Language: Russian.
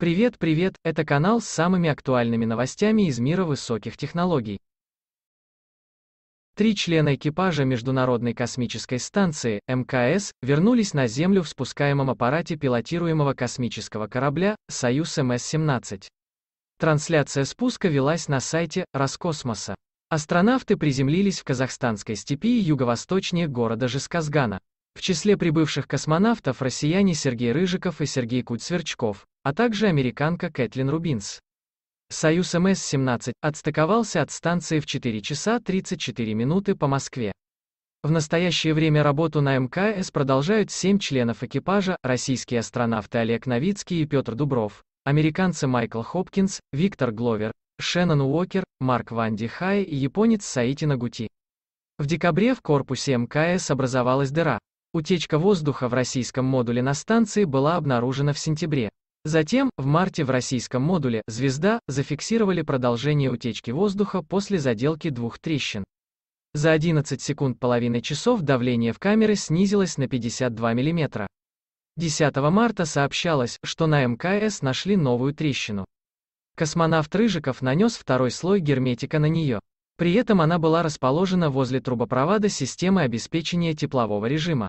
Привет, привет, это канал с самыми актуальными новостями из мира высоких технологий. Три члена экипажа Международной космической станции, МКС, вернулись на Землю в спускаемом аппарате пилотируемого космического корабля «Союз МС-17». Трансляция спуска велась на сайте Роскосмоса. Астронавты приземлились в казахстанской степи юго-восточнее города Жесказгана. В числе прибывших космонавтов россияне Сергей Рыжиков и Сергей Куть-Сверчков, а также американка Кэтлин Рубинс. Союз МС-17 отстыковался от станции в 4 часа 34 минуты по Москве. В настоящее время работу на МКС продолжают семь членов экипажа, российские астронавты Олег Новицкий и Петр Дубров, американцы Майкл Хопкинс, Виктор Гловер, Шеннон Уокер, Марк Ванди Хай и японец Саити Нагути. В декабре в корпусе МКС образовалась дыра. Утечка воздуха в российском модуле на станции была обнаружена в сентябре. Затем, в марте в российском модуле «Звезда» зафиксировали продолжение утечки воздуха после заделки двух трещин. За 11 секунд половины часов давление в камеры снизилось на 52 мм. 10 марта сообщалось, что на МКС нашли новую трещину. Космонавт Рыжиков нанес второй слой герметика на нее. При этом она была расположена возле трубопровода системы обеспечения теплового режима.